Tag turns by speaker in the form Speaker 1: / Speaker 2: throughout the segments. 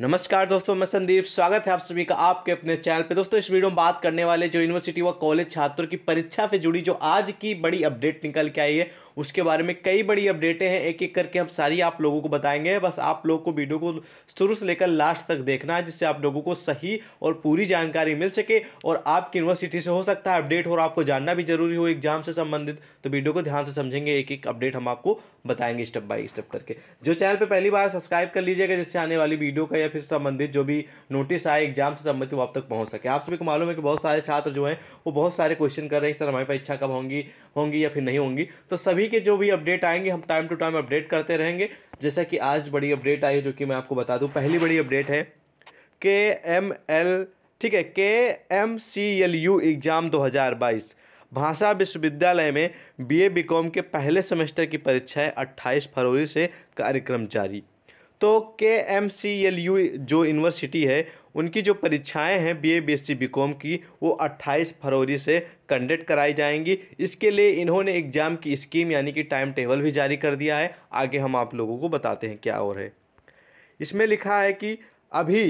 Speaker 1: नमस्कार दोस्तों मैं संदीप स्वागत है आप सभी का आपके अपने चैनल पे दोस्तों इस वीडियो में बात करने वाले जो यूनिवर्सिटी व कॉलेज छात्रों की परीक्षा से जुड़ी जो आज की बड़ी अपडेट निकल के आई है उसके बारे में कई बड़ी अपडेटें हैं एक एक करके हम सारी आप लोगों को बताएंगे बस आप लोग को वीडियो को शुरू से लेकर लास्ट तक देखना है जिससे आप लोगों को सही और पूरी जानकारी मिल सके और आपकी यूनिवर्सिटी से हो सकता है अपडेट और आपको जानना भी जरूरी हो एग्जाम से संबंधित तो वीडियो को ध्यान से समझेंगे एक एक अपडेट हम आपको बताएंगे स्टेप बाय स्टेप करके जो चैनल पर पहली बार सब्सक्राइब कर लीजिएगा जिससे आने वाली वीडियो का या फिर संबंधित जो भी नोटिस आए एग्जाम से संबंधित वो आप तक पहुंच सके आप सभी को मालूम है कि बहुत सारे छात्र जो हैं वो बहुत सारे क्वेश्चन कर रहे हैं सर हमारे परीक्षा कब होंगी होंगी या फिर नहीं होंगी तो सभी के जो भी अपडेट आएंगे हम टाइम टू टाइम अपडेट करते रहेंगे जैसा कि आज बड़ी अपडेट आई है जो कि मैं आपको बता दूँ पहली बड़ी अपडेट है के एम एल ठीक है K M C L U exam दो हज़ार बाईस भाषा विश्वविद्यालय में बी ए बी कॉम के पहले सेमेस्टर की परीक्षाएं 28 फरवरी से कार्यक्रम जारी तो K M C L U जो यूनिवर्सिटी है उनकी जो परीक्षाएं हैं B A B S C B com की वो 28 फरवरी से कंडक्ट कराई जाएंगी इसके लिए इन्होंने एग्ज़ाम की स्कीम यानी कि टाइम टेबल भी जारी कर दिया है आगे हम आप लोगों को बताते हैं क्या और है इसमें लिखा है कि अभी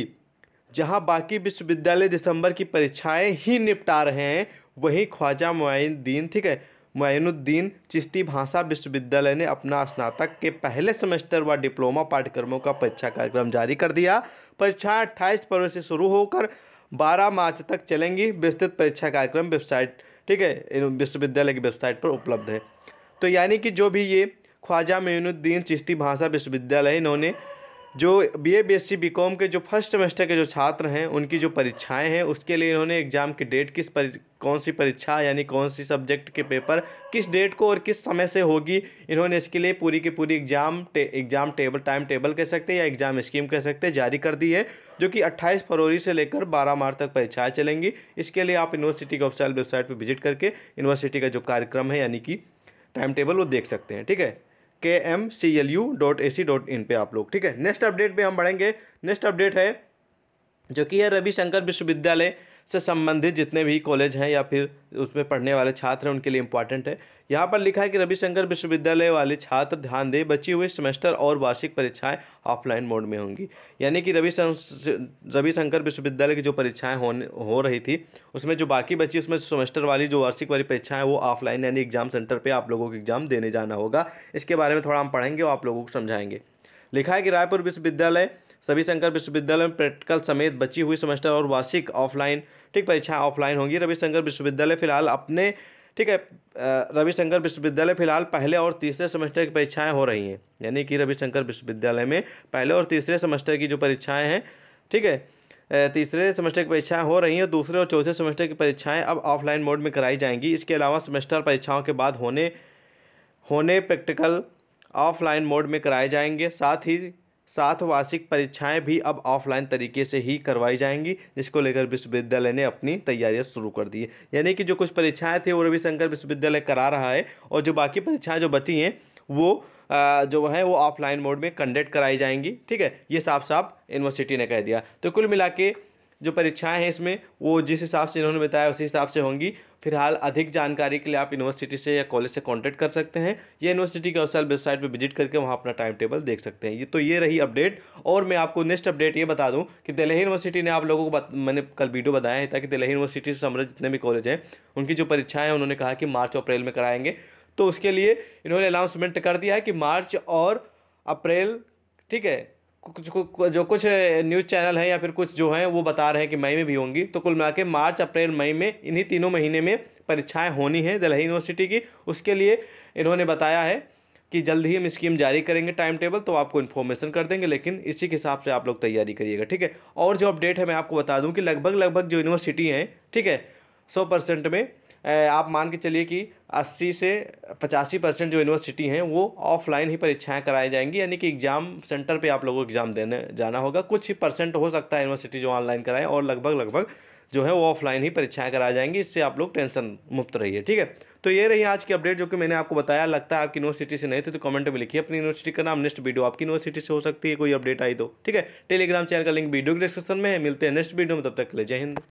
Speaker 1: जहां बाकी विश्वविद्यालय दिसंबर की परीक्षाएं ही निपटा रहे हैं वहीं ख्वाजा मुआइन ठीक है मैनुद्दीन चिश्ती भाषा विश्वविद्यालय ने अपना स्नातक के पहले सेमेस्टर व डिप्लोमा पाठ्यक्रमों का परीक्षा कार्यक्रम जारी कर दिया परीक्षाएँ अट्ठाईस फरवरी से शुरू होकर बारह मार्च तक चलेंगी विस्तृत परीक्षा कार्यक्रम वेबसाइट ठीक है विश्वविद्यालय की वेबसाइट पर उपलब्ध है तो यानी कि जो भी ये ख्वाजा मीनुद्दीन चिश्ती भाषा विश्वविद्यालय इन्होंने जो B A B S C B com के जो फर्स्ट सेमेस्टर के जो छात्र हैं उनकी जो परीक्षाएं हैं उसके लिए इन्होंने एग्ज़ाम की डेट किस परि कौन सी परीक्षा यानी कौन सी सब्जेक्ट के पेपर किस डेट को और किस समय से होगी इन्होंने इसके लिए पूरी की पूरी एग्ज़ाम टे, एग्ज़ाम टेबल टाइम टेबल कह सकते हैं या एग्ज़ाम स्कीम कह सकते हैं जारी कर दी है जो कि 28 फरवरी से लेकर 12 मार्च तक परीक्षाएँ चलेंगी इसके लिए आप यूनिवर्सिटी की वेबसाइट पर विजिट करके यूनिवर्सिटी का जो कार्यक्रम है यानी कि टाइम टेबल वो देख सकते हैं ठीक है K M C L U dot A C dot in पर आप लोग ठीक है नेक्स्ट अपडेट पे हम बढ़ेंगे नेक्स्ट अपडेट है जो कि है रविशंकर विश्वविद्यालय से संबंधित जितने भी कॉलेज हैं या फिर उसमें पढ़ने वाले छात्र हैं उनके लिए इंपॉर्टेंट है यहाँ पर लिखा है कि रविशंकर विश्वविद्यालय वाले छात्र ध्यान दें बची हुई सेमेस्टर और वार्षिक परीक्षाएं ऑफलाइन मोड में होंगी यानी कि रवि रविशंकर विश्वविद्यालय की जो परीक्षाएं होने हो रही थी उसमें जो बाकी बची उसमें सेमेस्टर वाली जो वार्षिक वाली परीक्षाएं वो ऑफलाइन यानी एग्जाम सेंटर पर आप लोगों को एग्जाम देने जाना होगा इसके बारे में थोड़ा हम पढ़ेंगे और आप लोगों को समझाएंगे लिखा है कि रायपुर विश्वविद्यालय सभी शंकर विश्वविद्यालय में प्रैक्टिकल समेत बची हुई सेमेस्टर और वार्षिक ऑफलाइन ठीक परीक्षाएं ऑफलाइन होंगी रविशंकर विश्वविद्यालय फिलहाल अपने ठीक है रविशंकर विश्वविद्यालय फिलहाल पहले और तीसरे सेमेस्टर की परीक्षाएं हो रही हैं यानी कि रविशंकर विश्वविद्यालय में पहले और तीसरे सेमेस्टर की जो परीक्षाएं हैं ठीक है तीसरे सेमेस्टर की परीक्षाएं हो रही हैं दूसरे और चौथे सेमेस्टर की परीक्षाएं अब ऑफलाइन मोड में कराई जाएंगी इसके अलावा सेमेस्टर परीक्षाओं के बाद होने होने प्रैक्टिकल ऑफलाइन मोड में कराए जाएंगे साथ ही साथ वार्षिक परीक्षाएं भी अब ऑफलाइन तरीके से ही करवाई जाएंगी जिसको लेकर विश्वविद्यालय ने अपनी तैयारियां शुरू कर दी है यानी कि जो कुछ परीक्षाएं थी वो रविशंकर विश्वविद्यालय करा रहा है और जो बाकी परीक्षाएं जो बची हैं वो जो है वो ऑफलाइन मोड में कंडक्ट कराई जाएंगी ठीक है ये साफ साफ यूनिवर्सिटी ने कह दिया तो कुल मिला के जो परीक्षाएं हैं इसमें वो जिस हिसाब से इन्होंने बताया उसी हिसाब से होंगी फिलहाल अधिक जानकारी के लिए आप यूनिवर्सिटी से या कॉलेज से कॉन्टैक्ट कर सकते हैं या यूनिवर्सिटी के ऑफिसल वेबसाइट पर विजिट करके वहाँ अपना टाइम टेबल देख सकते हैं ये तो ये रही अपडेट और मैं आपको नेक्स्ट अपडेट ये बता दूँ कि दिल्ली यूनिवर्सिटी ने आप लोगों को मैंने कल वीडियो बताया है ताकि दिल्ली यूनिवर्सिटी से समृद्ध जितने भी कॉलेज हैं उनकी जो परीक्षाएँ हैं उन्होंने कहा कि मार्च अप्रैल में कराएंगे तो उसके लिए इन्होंने अनाउंसमेंट कर दिया है कि मार्च और अप्रैल ठीक है कुछ जो कुछ न्यूज़ चैनल हैं या फिर कुछ जो हैं वो बता रहे हैं कि मई में भी होंगी तो कुल मिला के मार्च अप्रैल मई में इन्हीं तीनों महीने में परीक्षाएं होनी हैं दिल्ली यूनिवर्सिटी की उसके लिए इन्होंने बताया है कि जल्द ही हम स्कीम जारी करेंगे टाइम टेबल तो आपको इन्फॉर्मेशन कर देंगे लेकिन इसी के हिसाब से आप लोग तैयारी करिएगा ठीक है और जो अपडेट है मैं आपको बता दूँ कि लगभग लगभग जो यूनिवर्सिटी हैं ठीक है सौ परसेंट में आप मान के चलिए कि 80 से पचासी परसेंट जो यूनिवर्सिटी हैं वो ऑफलाइन ही परीक्षाएं कराई जाएंगी यानी कि एग्ज़ाम सेंटर पे आप लोगों को एग्ज़ाम देने जाना होगा कुछ ही परसेंट हो सकता है यूनिवर्सिटी जो ऑनलाइन कराएं और लगभग लगभग जो है वो ऑफलाइन ही परीक्षाएं कराई जाएंगी इससे आप लोग टेंशन मुक्त रहिए ठीक है तो ये रही आज की अपडेट जो कि मैंने आपको बताया लगता है आपकी यूनिवर्सिटी से नहीं थी तो कमेंट में लिखिए अपनी यूनिवर्सिटी का नाम नेक्स्ट वीडियो आपकी यूनिवर्सिटी से हो सकती है कोई अपडेट आई तो ठीक है टेलीग्राम चैनल का लिंक वीडियो के डिस्क्रिप्शन में है मिलते हैं नेक्स्ट वीडियो में तब तक ले जय हिंद